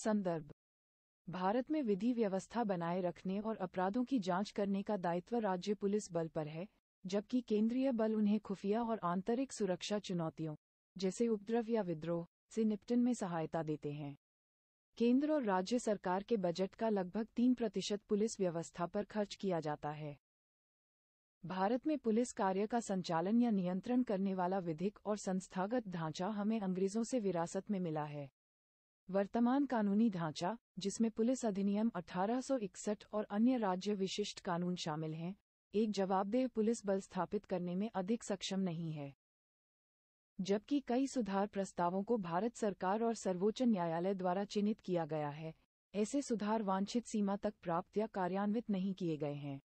संदर्भ भारत में विधि व्यवस्था बनाए रखने और अपराधों की जांच करने का दायित्व राज्य पुलिस बल पर है जबकि केंद्रीय बल उन्हें खुफिया और आंतरिक सुरक्षा चुनौतियों जैसे उपद्रव या विद्रोह से निपटन में सहायता देते हैं केंद्र और राज्य सरकार के बजट का लगभग तीन प्रतिशत पुलिस व्यवस्था पर खर्च किया जाता है भारत में पुलिस कार्य का संचालन या नियंत्रण करने वाला विधिक और संस्थागत ढांचा हमें अंग्रेजों से विरासत में मिला है वर्तमान कानूनी ढांचा जिसमें पुलिस अधिनियम 1861 और अन्य राज्य विशिष्ट कानून शामिल हैं एक जवाबदेह पुलिस बल स्थापित करने में अधिक सक्षम नहीं है जबकि कई सुधार प्रस्तावों को भारत सरकार और सर्वोच्च न्यायालय द्वारा चिन्हित किया गया है ऐसे सुधार वांछित सीमा तक प्राप्त या कार्यान्वित नहीं किए गए हैं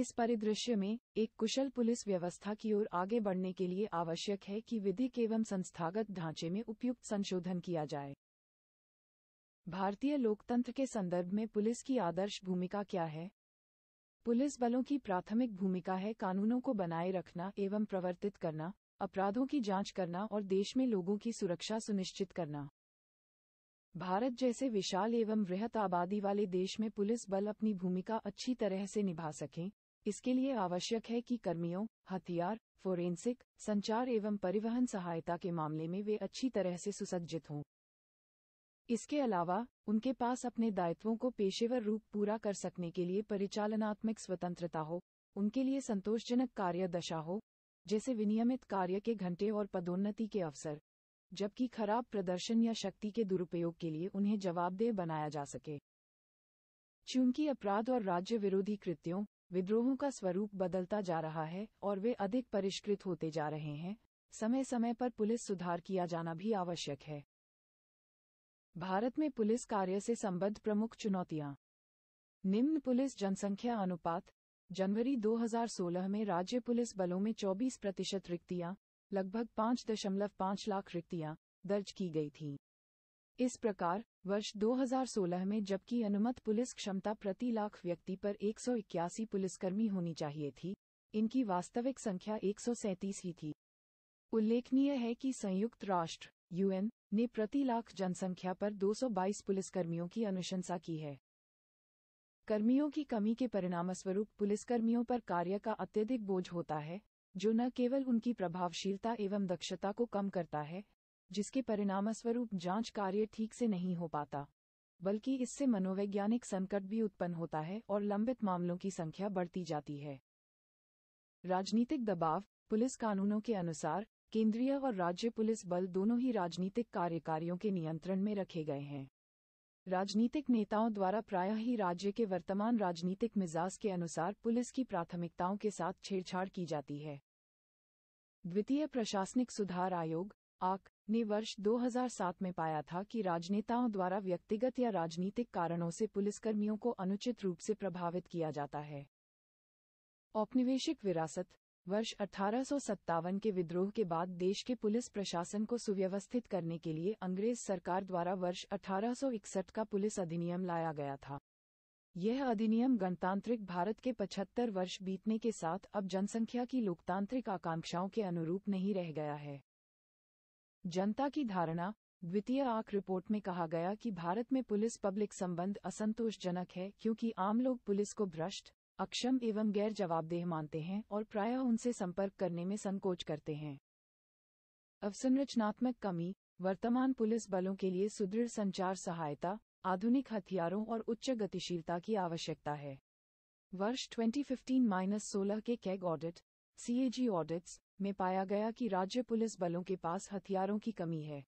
इस परिदृश्य में एक कुशल पुलिस व्यवस्था की ओर आगे बढ़ने के लिए आवश्यक है कि विधि एवं संस्थागत ढांचे में उपयुक्त संशोधन किया जाए भारतीय लोकतंत्र के संदर्भ में पुलिस की आदर्श भूमिका क्या है पुलिस बलों की प्राथमिक भूमिका है कानूनों को बनाए रखना एवं प्रवर्तित करना अपराधों की जांच करना और देश में लोगों की सुरक्षा सुनिश्चित करना भारत जैसे विशाल एवं वृहत आबादी वाले देश में पुलिस बल अपनी भूमिका अच्छी तरह से निभा सकें इसके लिए आवश्यक है कि कर्मियों हथियार फोरेंसिक संचार एवं परिवहन सहायता के मामले में वे अच्छी तरह से सुसज्जित हों इसके अलावा उनके पास अपने दायित्वों को पेशेवर रूप पूरा कर सकने के लिए परिचालनात्मक स्वतंत्रता हो उनके लिए संतोषजनक कार्य दशा हो जैसे विनियमित कार्य के घंटे और पदोन्नति के अवसर जबकि खराब प्रदर्शन या शक्ति के दुरुपयोग के लिए उन्हें जवाबदेह बनाया जा सके चूंकि अपराध और राज्य विरोधी कृत्यों विद्रोहों का स्वरूप बदलता जा रहा है और वे अधिक परिष्कृत होते जा रहे हैं समय समय पर पुलिस सुधार किया जाना भी आवश्यक है भारत में पुलिस कार्य से संबद्ध प्रमुख चुनौतियां निम्न पुलिस जनसंख्या अनुपात जनवरी 2016 में राज्य पुलिस बलों में 24 प्रतिशत रिक्तियां लगभग 5.5 लाख रिक्तियां दर्ज की गई थीं इस प्रकार वर्ष 2016 में जबकि अनुमत पुलिस क्षमता प्रति लाख व्यक्ति पर एक पुलिसकर्मी होनी चाहिए थी इनकी वास्तविक संख्या एक ही थी उल्लेखनीय है कि संयुक्त राष्ट्र यूएन ने प्रति लाख जनसंख्या पर 222 पुलिसकर्मियों की अनुशंसा की है कर्मियों की कमी के परिणामस्वरूप पुलिसकर्मियों पर कार्य का अत्यधिक बोझ होता है जो न केवल उनकी प्रभावशीलता एवं दक्षता को कम करता है जिसके परिणामस्वरूप जांच कार्य ठीक से नहीं हो पाता बल्कि इससे मनोवैज्ञानिक संकट भी उत्पन्न होता है और लंबित मामलों की संख्या बढ़ती जाती है राजनीतिक दबाव पुलिस कानूनों के अनुसार केंद्रीय और राज्य पुलिस बल दोनों ही राजनीतिक कार्यकारियों के नियंत्रण में रखे गए हैं राजनीतिक नेताओं द्वारा प्रायः ही राज्य के वर्तमान राजनीतिक मिजाज के अनुसार पुलिस की प्राथमिकताओं के साथ छेड़छाड़ की जाती है द्वितीय प्रशासनिक सुधार आयोग आक ने वर्ष 2007 में पाया था कि राजनेताओं द्वारा व्यक्तिगत या राजनीतिक कारणों से पुलिसकर्मियों को अनुचित रूप से प्रभावित किया जाता है औपनिवेशिक विरासत वर्ष अठारह के विद्रोह के बाद देश के पुलिस प्रशासन को सुव्यवस्थित करने के लिए अंग्रेज सरकार द्वारा वर्ष अठारह का पुलिस अधिनियम लाया गया था यह अधिनियम गणतांत्रिक भारत के 75 वर्ष बीतने के साथ अब जनसंख्या की लोकतांत्रिक आकांक्षाओं के अनुरूप नहीं रह गया है जनता की धारणा द्वितीय आंख रिपोर्ट में कहा गया कि भारत में पुलिस पब्लिक संबंध असंतोषजनक है क्योंकि आम लोग पुलिस को भ्रष्ट अक्षम एवं गैर जवाबदेह मानते हैं और प्रायः उनसे संपर्क करने में संकोच करते हैं अवसंरचनात्मक कमी वर्तमान पुलिस बलों के लिए सुदृढ़ संचार सहायता आधुनिक हथियारों और उच्च गतिशीलता की आवश्यकता है वर्ष 2015-16 के कैग ऑडिट सीएजी ऑडिट्स में पाया गया कि राज्य पुलिस बलों के पास हथियारों की कमी है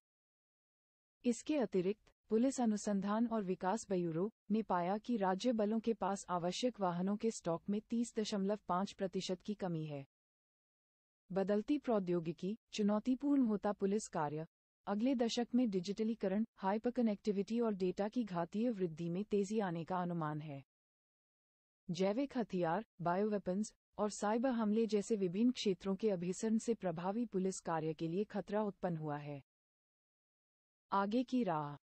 इसके अतिरिक्त पुलिस अनुसंधान और विकास ब्यूरो ने पाया कि राज्य बलों के पास आवश्यक वाहनों के स्टॉक में तीस दशमलव पाँच प्रतिशत की कमी है बदलती प्रौद्योगिकी चुनौतीपूर्ण होता पुलिस कार्य अगले दशक में डिजिटलीकरण हाइपर कनेक्टिविटी और डेटा की घातीय वृद्धि में तेजी आने का अनुमान है जैविक हथियार बायोवेपन्स और साइबर हमले जैसे विभिन्न क्षेत्रों के अभिसरण से प्रभावी पुलिस कार्य के लिए खतरा उत्पन्न हुआ है आगे की राह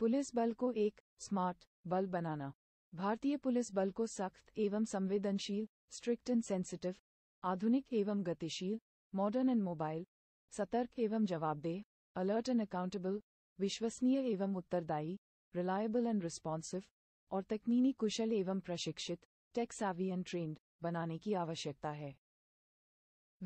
पुलिस बल को एक स्मार्ट बल बनाना भारतीय पुलिस बल को सख्त एवं संवेदनशील स्ट्रिक्ट एंड सेंसिटिव आधुनिक एवं गतिशील मॉडर्न एंड मोबाइल सतर्क एवं जवाबदेह अलर्ट एंड अकाउंटेबल विश्वसनीय एवं उत्तरदायी रिलायबल एंड रिस्पॉन्सिव और तकनीनी कुशल एवं प्रशिक्षित टेक्सावी एंड ट्रेंड बनाने की आवश्यकता है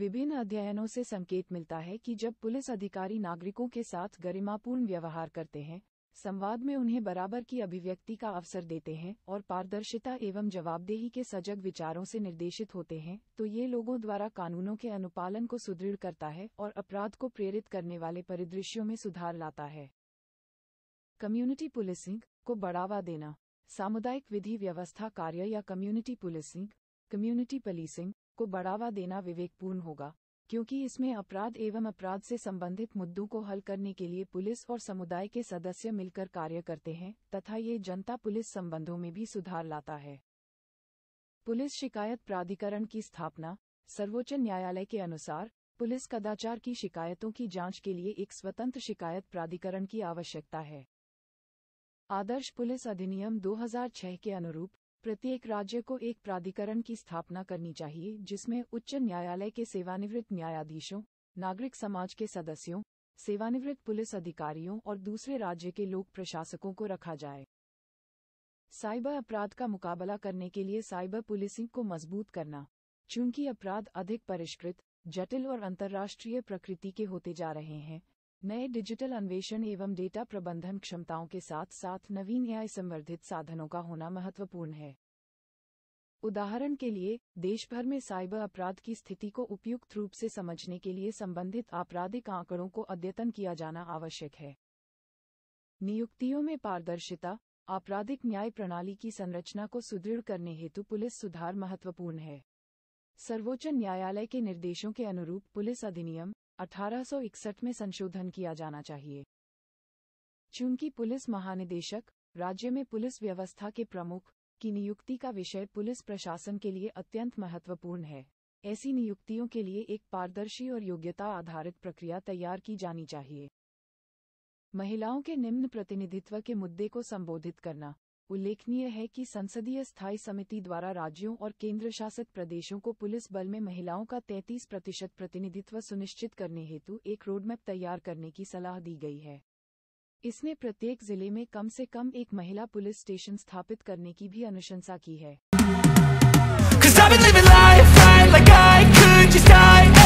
विभिन्न अध्ययनों से संकेत मिलता है कि जब पुलिस अधिकारी नागरिकों के साथ गरिमापूर्ण व्यवहार करते हैं संवाद में उन्हें बराबर की अभिव्यक्ति का अवसर देते हैं और पारदर्शिता एवं जवाबदेही के सजग विचारों से निर्देशित होते हैं तो ये लोगों द्वारा कानूनों के अनुपालन को सुदृढ़ करता है और अपराध को प्रेरित करने वाले परिदृश्यों में सुधार लाता है कम्युनिटी पुलिसिंग को बढ़ावा देना सामुदायिक विधि व्यवस्था कार्य या कम्युनिटी पुलिसिंग कम्युनिटी पुलिसिंग को बढ़ावा देना विवेकपूर्ण होगा क्योंकि इसमें अपराध एवं अपराध से संबंधित मुद्दों को हल करने के लिए पुलिस और समुदाय के सदस्य मिलकर कार्य करते हैं तथा ये जनता पुलिस संबंधों में भी सुधार लाता है पुलिस शिकायत प्राधिकरण की स्थापना सर्वोच्च न्यायालय के अनुसार पुलिस कदाचार की शिकायतों की जांच के लिए एक स्वतंत्र शिकायत प्राधिकरण की आवश्यकता है आदर्श पुलिस अधिनियम 2006 के अनुरूप प्रत्येक राज्य को एक प्राधिकरण की स्थापना करनी चाहिए जिसमें उच्च न्यायालय के सेवानिवृत्त न्यायाधीशों नागरिक समाज के सदस्यों सेवानिवृत्त पुलिस अधिकारियों और दूसरे राज्य के लोक प्रशासकों को रखा जाए साइबर अपराध का मुकाबला करने के लिए साइबर पुलिसिंग को मजबूत करना चूंकि अपराध अधिक परिष्कृत जटिल और अंतर्राष्ट्रीय प्रकृति के होते जा रहे हैं नए डिजिटल अन्वेषण एवं डेटा प्रबंधन क्षमताओं के साथ साथ नवीन न्याय संवर्धित साधनों का होना महत्वपूर्ण है उदाहरण के लिए देश भर में साइबर अपराध की स्थिति को उपयुक्त रूप से समझने के लिए संबंधित आपराधिक आंकड़ों को अद्यतन किया जाना आवश्यक है नियुक्तियों में पारदर्शिता आपराधिक न्याय प्रणाली की संरचना को सुदृढ़ करने हेतु पुलिस सुधार महत्वपूर्ण है सर्वोच्च न्यायालय के निर्देशों के अनुरूप पुलिस अधिनियम 1861 में संशोधन किया जाना चाहिए चूंकि पुलिस महानिदेशक राज्य में पुलिस व्यवस्था के प्रमुख की नियुक्ति का विषय पुलिस प्रशासन के लिए अत्यंत महत्वपूर्ण है ऐसी नियुक्तियों के लिए एक पारदर्शी और योग्यता आधारित प्रक्रिया तैयार की जानी चाहिए महिलाओं के निम्न प्रतिनिधित्व के मुद्दे को संबोधित करना उल्लेखनीय है कि संसदीय स्थायी समिति द्वारा राज्यों और केंद्र शासित प्रदेशों को पुलिस बल में महिलाओं का 33 प्रतिशत प्रतिनिधित्व सुनिश्चित करने हेतु एक रोडमैप तैयार करने की सलाह दी गई है इसने प्रत्येक जिले में कम से कम एक महिला पुलिस स्टेशन स्थापित करने की भी अनुशंसा की है